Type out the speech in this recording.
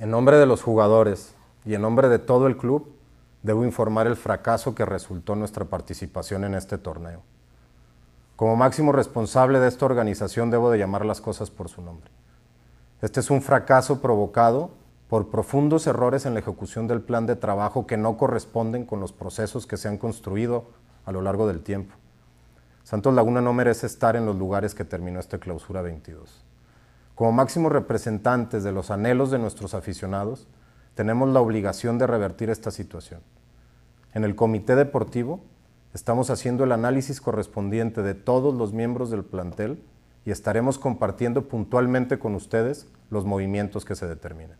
En nombre de los jugadores y en nombre de todo el club, debo informar el fracaso que resultó nuestra participación en este torneo. Como máximo responsable de esta organización debo de llamar las cosas por su nombre. Este es un fracaso provocado por profundos errores en la ejecución del plan de trabajo que no corresponden con los procesos que se han construido a lo largo del tiempo. Santos Laguna no merece estar en los lugares que terminó esta clausura 22. Como máximos representantes de los anhelos de nuestros aficionados, tenemos la obligación de revertir esta situación. En el comité deportivo estamos haciendo el análisis correspondiente de todos los miembros del plantel y estaremos compartiendo puntualmente con ustedes los movimientos que se determinen.